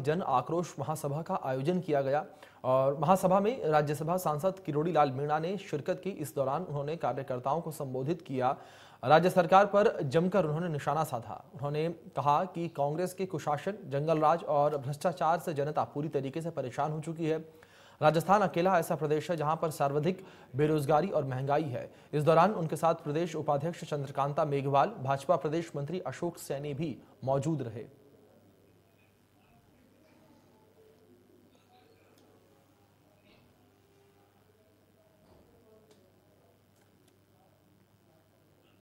की जन आक्रोश महासभा का आयोजन किया गया और महासभा में राज्यसभा सांसद किरोड़ी लाल मीणा ने शिरकत की इस दौरान उन्होंने कार्यकर्ताओं को संबोधित किया राज्य सरकार पर जमकर उन्होंने निशाना साधा उन्होंने कहा कि कांग्रेस के कुशासन जंगलराज और भ्रष्टाचार से जनता पूरी तरीके से परेशान हो चुकी है राजस्थान अकेला ऐसा प्रदेश है जहां पर सर्वाधिक बेरोजगारी और महंगाई है इस दौरान उनके साथ प्रदेश उपाध्यक्ष चंद्रकांता मेघवाल भाजपा प्रदेश मंत्री अशोक सैनी भी मौजूद रहे